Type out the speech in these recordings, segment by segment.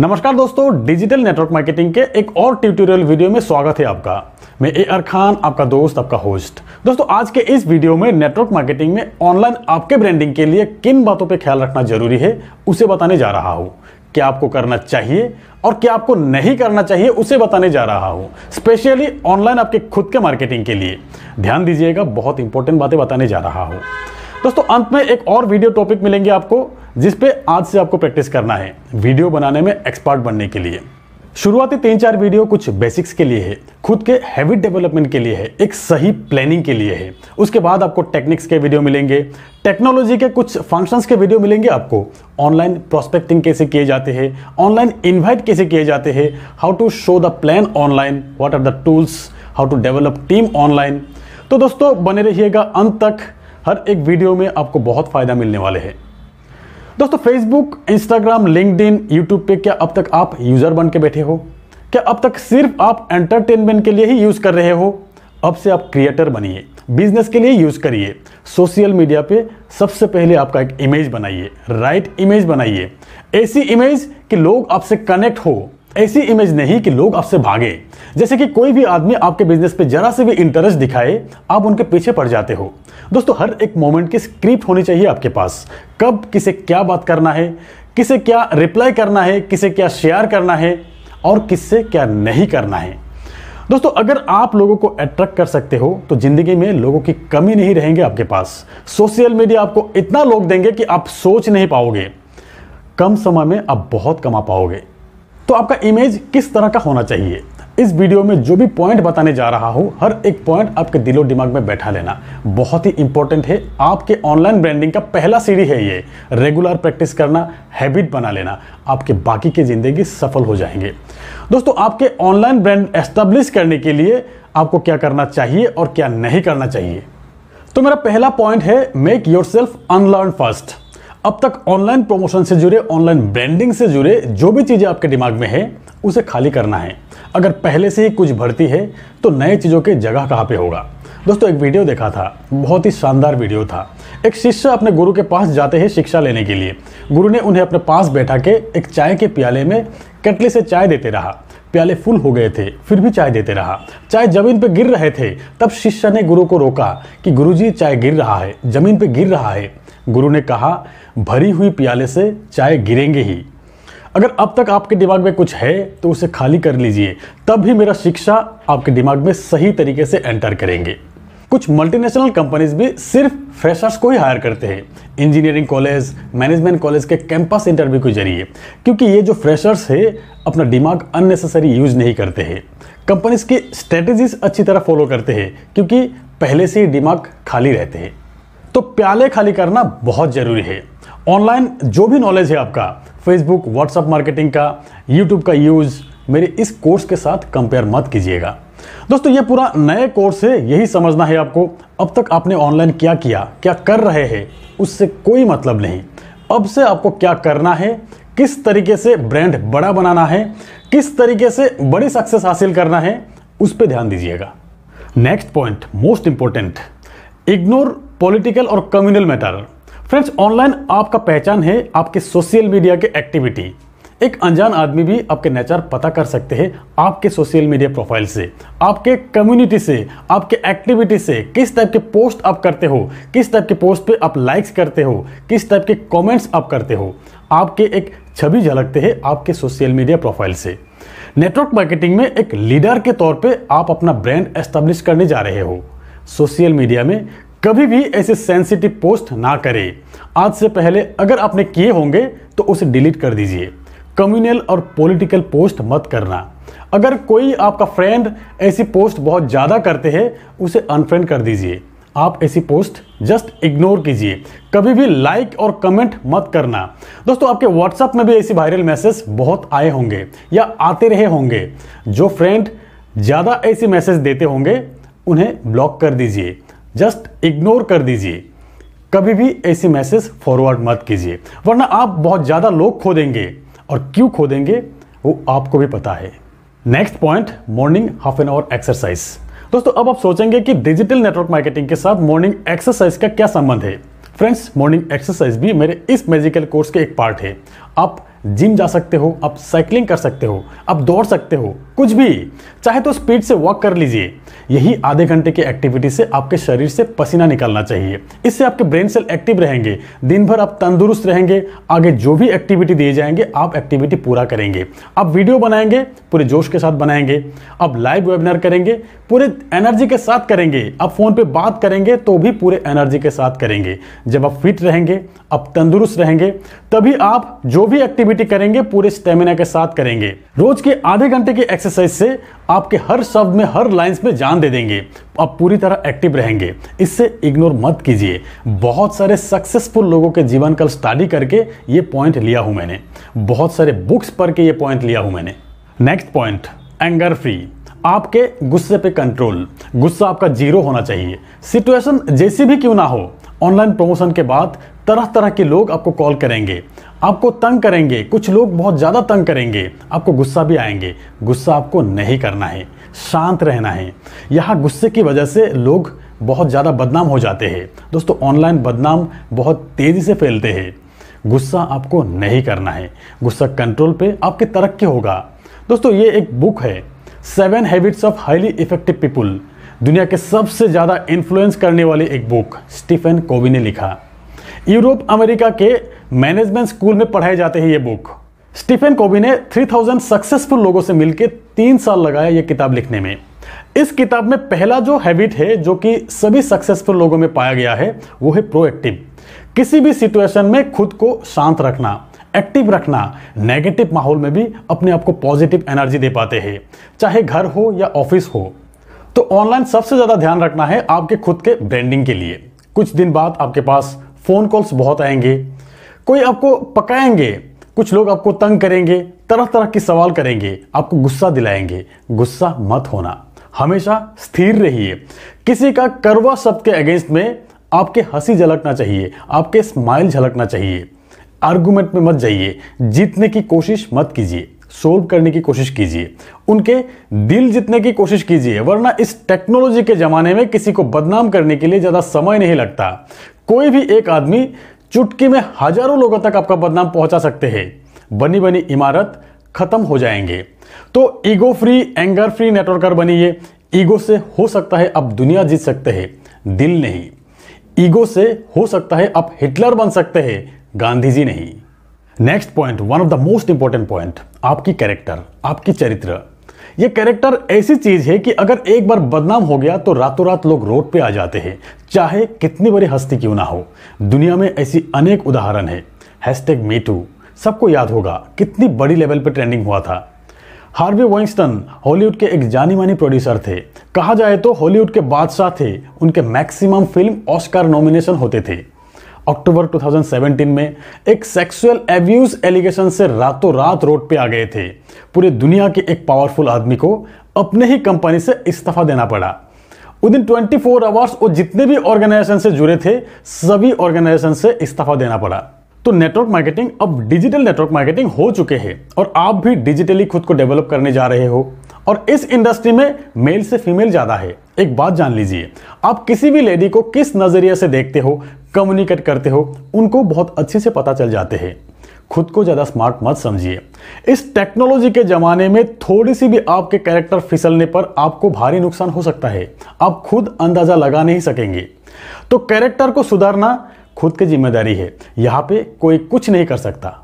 नमस्कार दोस्तों digital network marketing के एक और ट्यूटोरियल वीडियो में स्वागत है आपका मैं ए आर खान आपका दोस्त आपका होस्ट दोस्तों आज के इस वीडियो में नेटवर्क मार्केटिंग में ऑनलाइन आपके ब्रांडिंग के लिए किन बातों पर ख्याल रखना जरूरी है उसे बताने जा रहा हूँ क्या आपको करना चाहिए और क्या आपको नहीं करना चाहिए उसे बताने जा रहा हूँ स्पेशली ऑनलाइन आपके खुद के मार्केटिंग के लिए ध्यान दीजिएगा बहुत इंपॉर्टेंट बातें बताने जा रहा हूँ दोस्तों अंत में एक और वीडियो टॉपिक मिलेंगे आपको जिस पे आज से आपको प्रैक्टिस करना है वीडियो बनाने में एक्सपर्ट बनने के लिए शुरुआती तीन चार वीडियो कुछ बेसिक्स के लिए है खुद के हैबिट डेवलपमेंट के लिए है एक सही प्लानिंग के लिए है उसके बाद आपको टेक्निक्स के वीडियो मिलेंगे टेक्नोलॉजी के कुछ फंक्शंस के वीडियो मिलेंगे आपको ऑनलाइन प्रोस्पेक्टिंग कैसे किए जाते हैं ऑनलाइन इन्वाइट कैसे किए जाते हैं how to show the plan online what are the tools how to develop team online तो दोस्तों बने रहिएगा अंत तक हर एक वीडियो में आपको बहुत फ़ायदा मिलने वाले हैं दोस्तों फेसबुक इंस्टाग्राम लिंकड यूट्यूब पे क्या अब तक आप यूजर बन के बैठे हो क्या अब तक सिर्फ आप एंटरटेनमेंट के लिए ही यूज कर रहे हो अब से आप क्रिएटर बनिए बिजनेस के लिए यूज करिए सोशल मीडिया पे सबसे पहले आपका एक इमेज बनाइए राइट इमेज बनाइए ऐसी इमेज कि लोग आपसे कनेक्ट हो ऐसी इमेज नहीं कि लोग आपसे भागे जैसे कि कोई भी आदमी आपके बिजनेस पे जरा से भी इंटरेस्ट दिखाए आप उनके पीछे पड़ जाते हो दोस्तों हर एक मोमेंट की स्क्रिप्ट होनी चाहिए आपके पास कब किसे क्या बात करना है किसे क्या रिप्लाई करना है किसे क्या शेयर करना है और किससे क्या नहीं करना है दोस्तों अगर आप लोगों को अट्रैक्ट कर सकते हो तो ज़िंदगी में लोगों की कमी नहीं रहेंगे आपके पास सोशल मीडिया आपको इतना लोग देंगे कि आप सोच नहीं पाओगे कम समय में आप बहुत कमा पाओगे तो आपका इमेज किस तरह का होना चाहिए इस वीडियो में जो भी पॉइंट बताने जा रहा हूं हर एक पॉइंट आपके दिलो दिमाग में बैठा लेना बहुत ही इंपॉर्टेंट है आपके ऑनलाइन ब्रांडिंग का पहला सीढ़ी है ये रेगुलर प्रैक्टिस करना हैबिट बना लेना आपके बाकी की ज़िंदगी सफल हो जाएंगे दोस्तों आपके ऑनलाइन ब्रांड एस्टेब्लिश करने के लिए आपको क्या करना चाहिए और क्या नहीं करना चाहिए तो मेरा पहला पॉइंट है make yourself unlearn first अब तक ऑनलाइन प्रमोशन से जुड़े ऑनलाइन ब्रांडिंग से जुड़े जो भी चीज़ें आपके दिमाग में है उसे खाली करना है अगर पहले से ही कुछ भर्ती है तो नए चीज़ों के जगह कहाँ पे होगा दोस्तों एक वीडियो देखा था बहुत ही शानदार वीडियो था एक शिष्य अपने गुरु के पास जाते हैं शिक्षा लेने के लिए गुरु ने उन्हें अपने पास बैठा के एक चाय के प्याले में कटली से चाय देते रहा प्याले फुल हो गए थे फिर भी चाय देते रहा चाय जमीन पर गिर रहे थे तब शिष्य ने गुरु को रोका कि गुरुजी चाय गिर रहा है जमीन पर गिर रहा है गुरु ने कहा भरी हुई प्याले से चाय गिरेंगे ही अगर अब तक आपके दिमाग में कुछ है तो उसे खाली कर लीजिए तब भी मेरा शिक्षा आपके दिमाग में सही तरीके से एंटर करेंगे कुछ मल्टीनेशनल कंपनीज भी सिर्फ फ्रेशर्स को ही हायर करते हैं इंजीनियरिंग कॉलेज मैनेजमेंट कॉलेज के कैंपस इंटरव्यू के जरिए क्योंकि ये जो फ्रेशर्स है अपना दिमाग अननेसेसरी यूज नहीं करते हैं कंपनीज की स्ट्रेटेजीज अच्छी तरह फॉलो करते हैं क्योंकि पहले से ही दिमाग खाली रहते हैं तो प्याले खाली करना बहुत ज़रूरी है ऑनलाइन जो भी नॉलेज है आपका फेसबुक व्हाट्सअप मार्केटिंग का यूट्यूब का यूज़ मेरे इस कोर्स के साथ कंपेयर मत कीजिएगा दोस्तों ये पूरा नए कोर्स है यही समझना है आपको अब तक आपने ऑनलाइन क्या किया क्या कर रहे हैं उससे कोई मतलब नहीं अब से आपको क्या करना है किस तरीके से ब्रांड बड़ा बनाना है किस तरीके से बड़ी सक्सेस हासिल करना है उस पर ध्यान दीजिएगा next point most important ignore political और कम्युनल मैटर फ्रेंड्स ऑनलाइन आपका पहचान है आपके सोशल मीडिया के एक्टिविटी एक अनजान आदमी भी आपके नेचर पता कर सकते हैं आपके सोशल मीडिया प्रोफाइल से आपके कम्युनिटी से आपके एक्टिविटी से किस टाइप के पोस्ट आप करते हो किस टाइप के पोस्ट पे आप लाइक्स करते हो किस टाइप के कमेंट्स आप करते हो आपके एक छवि झलकते हैं आपके सोशल मीडिया प्रोफाइल से नेटवर्क मार्केटिंग में एक लीडर के तौर पर आप अपना ब्रांड एस्टेब्लिश करने जा रहे हो सोशल मीडिया में कभी भी ऐसे सेंसिटिव पोस्ट ना करें आज से पहले अगर आपने किए होंगे तो उसे डिलीट कर दीजिए कम्युनल और पॉलिटिकल पोस्ट मत करना अगर कोई आपका फ्रेंड ऐसी पोस्ट बहुत ज़्यादा करते हैं उसे अनफ्रेंड कर दीजिए आप ऐसी पोस्ट जस्ट इग्नोर कीजिए कभी भी लाइक और कमेंट मत करना दोस्तों आपके व्हाट्सएप में भी ऐसे वायरल मैसेज बहुत आए होंगे या आते रहे होंगे जो फ्रेंड ज़्यादा ऐसे मैसेज देते होंगे उन्हें ब्लॉक कर दीजिए जस्ट इग्नोर कर दीजिए कभी भी ऐसी मैसेज फॉरवर्ड मत कीजिए वरना आप बहुत ज़्यादा लोग खो देंगे और क्यों खोदेंगे वो आपको भी पता है next point morning half an hour exercise दोस्तों अब आप सोचेंगे कि डिजिटल नेटवर्क मार्केटिंग के साथ मॉर्निंग एक्सरसाइज का क्या संबंध है फ्रेंड्स मॉर्निंग एक्सरसाइज भी मेरे इस मेजिकल कोर्स के एक पार्ट है आप जिम जा सकते हो आप साइकिलिंग कर सकते हो आप दौड़ सकते हो कुछ भी चाहे तो स्पीड से वॉक कर लीजिए यही आधे घंटे की एक्टिविटी से आपके शरीर से पसीना निकालना चाहिए इससे आपके ब्रेन सेल एक्टिव रहेंगे दिन भर आप तंदुरुस्त रहेंगे आगे जो भी एक्टिविटी दिए जाएंगे आप एक्टिविटी पूरा करेंगे आप वीडियो बनाएंगे पूरे जोश के साथ बनाएंगे आप लाइव वेबिनार करेंगे पूरे एनर्जी के साथ करेंगे आप फ़ोन पर बात करेंगे तो भी पूरे एनर्जी के साथ करेंगे जब आप फिट रहेंगे आप तंदुरुस्त रहेंगे तभी आप जो भी एक्टिविटी करेंगे पूरे स्टेमिना के साथ करेंगे रोज के आधे घंटे की एक्सरसाइज एक्सरसाइज से आपके हर शब्द में हर लाइंस में जान दे देंगे आप पूरी तरह एक्टिव रहेंगे इससे इग्नोर मत कीजिए बहुत सारे सक्सेसफुल लोगों के जीवन का स्टडी करके ये पॉइंट लिया हूं मैंने बहुत सारे बुक्स पढ़ के ये पॉइंट लिया हूं मैंने नेक्स्ट पॉइंट एंगर फ्री आपके गुस्से पे कंट्रोल गुस्सा आपका जीरो होना चाहिए सिचुएशन जैसी भी क्यों ना हो ऑनलाइन प्रमोशन के बाद तरह तरह के लोग आपको कॉल करेंगे आपको तंग करेंगे कुछ लोग बहुत ज़्यादा तंग करेंगे आपको गुस्सा भी आएंगे गुस्सा आपको नहीं करना है शांत रहना है यहाँ गुस्से की वजह से लोग बहुत ज़्यादा बदनाम हो जाते हैं दोस्तों ऑनलाइन बदनाम बहुत तेज़ी से फैलते हैं गुस्सा आपको नहीं करना है गुस्सा कंट्रोल पे आपके तरक्की होगा दोस्तों ये एक बुक है seven habits of highly effective people दुनिया के सबसे ज़्यादा इन्फ्लुएंस करने वाली एक बुक स्टीफन कोवी ने लिखा यूरोप अमेरिका के मैनेजमेंट स्कूल में पढ़ाए जाते हैं ये बुक स्टीफन कोबी ने 3000 सक्सेसफुल लोगों से मिलकर तीन साल लगाया ये किताब लिखने में इस किताब में पहला जो हैबिट है जो कि सभी सक्सेसफुल लोगों में पाया गया है वो है प्रोएक्टिव किसी भी सिचुएशन में खुद को शांत रखना एक्टिव रखना नेगेटिव माहौल में भी अपने आप को पॉजिटिव एनर्जी दे पाते हैं चाहे घर हो या ऑफिस हो तो ऑनलाइन सबसे ज़्यादा ध्यान रखना है आपके खुद के ब्रांडिंग के लिए कुछ दिन बाद आपके पास फ़ोन कॉल्स बहुत आएंगे कोई आपको पकाएंगे कुछ लोग आपको तंग करेंगे तरह तरह के सवाल करेंगे आपको गुस्सा दिलाएंगे गुस्सा मत होना हमेशा स्थिर रहिए किसी का करवा शब्द के अगेंस्ट में आपके हंसी झलकना चाहिए आपके स्माइल झलकना चाहिए आर्गूमेंट में मत जाइए जीतने की कोशिश मत कीजिए सोल्व करने की कोशिश कीजिए उनके दिल जीतने की कोशिश कीजिए वरना इस टेक्नोलॉजी के ज़माने में किसी को बदनाम करने के लिए ज़्यादा समय नहीं लगता कोई भी एक आदमी चुटकी में हजारों लोगों तक आपका बदनाम पहुंचा सकते हैं बनी बनी इमारत खत्म हो जाएंगे तो ego free anger free networker बनिए ईगो से हो सकता है आप दुनिया जीत सकते हैं दिल नहीं ईगो से हो सकता है आप हिटलर बन सकते हैं गांधी जी नहीं next point one of the most important point आपकी कैरेक्टर आपकी चरित्र ये कैरेक्टर ऐसी चीज है कि अगर एक बार बदनाम हो गया तो रातों रात लोग रोड पे आ जाते हैं चाहे कितनी बड़ी हस्ती क्यों ना हो दुनिया में ऐसी अनेक उदाहरण है हैशटैग मीटू सबको याद होगा कितनी बड़ी लेवल पर ट्रेंडिंग हुआ था हार्वी वाइंस्टन हॉलीवुड के एक जानी मानी प्रोड्यूसर थे कहा जाए तो हॉलीवुड के बादशाह थे उनके मैक्सिमम फिल्म ऑस्कार नॉमिनेशन होते थे अक्टूबर 2017 में एक सेक्सुअल एब्यूज एलिगेशन से रातों रात रोड पे आ गए थे पूरे दुनिया के एक पावरफुल आदमी को अपने ही कंपनी से इस्तीफा देना पड़ा within twenty four hours वो जितने भी ऑर्गेनाइजेशन से जुड़े थे सभी ऑर्गेनाइजेशन से इस्तीफा देना पड़ा तो नेटवर्क मार्केटिंग अब डिजिटल नेटवर्क मार्केटिंग हो चुके हैं और आप भी डिजिटली खुद को डेवलप करने जा रहे हो और इस इंडस्ट्री में मेल से फीमेल ज़्यादा है एक बात जान लीजिए आप किसी भी लेडी को किस नज़रिए से देखते हो कम्युनिकेट करते हो उनको बहुत अच्छे से पता चल जाते हैं खुद को ज़्यादा स्मार्ट मत समझिए इस टेक्नोलॉजी के ज़माने में थोड़ी सी भी आपके कैरेक्टर फिसलने पर आपको भारी नुकसान हो सकता है आप खुद अंदाज़ा लगा नहीं सकेंगे तो कैरेक्टर को सुधारना खुद की जिम्मेदारी है यहाँ पे कोई कुछ नहीं कर सकता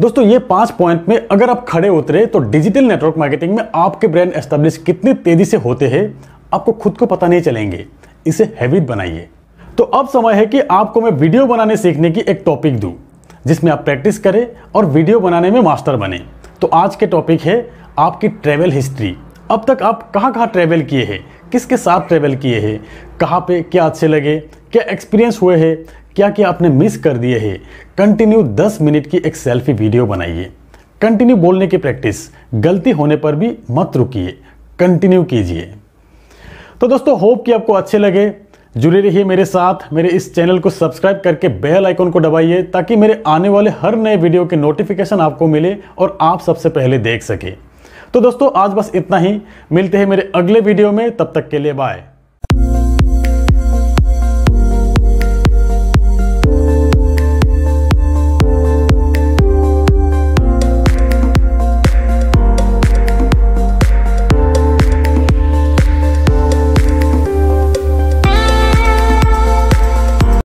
दोस्तों ये पांच पॉइंट में अगर आप खड़े उतरे तो डिजिटल नेटवर्क मार्केटिंग में आपके ब्रांड एस्टेब्लिश कितनी तेज़ी से होते हैं आपको खुद को पता नहीं चलेंगे इसे हैबिट बनाइए तो अब समय है कि आपको मैं वीडियो बनाने सीखने की एक टॉपिक दूँ जिसमें आप प्रैक्टिस करें और वीडियो बनाने में मास्टर बने तो आज के टॉपिक है आपकी ट्रैवल हिस्ट्री अब तक आप कहाँ कहाँ ट्रैवल किए हैं किसके साथ ट्रैवल किए हैं कहाँ पे क्या अच्छे लगे क्या एक्सपीरियंस हुए हैं क्या क्या आपने मिस कर दिए हैं कंटिन्यू 10 मिनट की एक सेल्फी वीडियो बनाइए कंटिन्यू बोलने की प्रैक्टिस गलती होने पर भी मत रुकिए कंटिन्यू कीजिए तो दोस्तों होप कि आपको अच्छे लगे जुड़े रहिए मेरे साथ मेरे इस चैनल को सब्सक्राइब करके बेल आइकन को दबाइए ताकि मेरे आने वाले हर नए वीडियो के नोटिफिकेशन आपको मिले और आप सबसे पहले देख सकें तो दोस्तों आज बस इतना ही मिलते हैं मेरे अगले वीडियो में तब तक के लिए बाय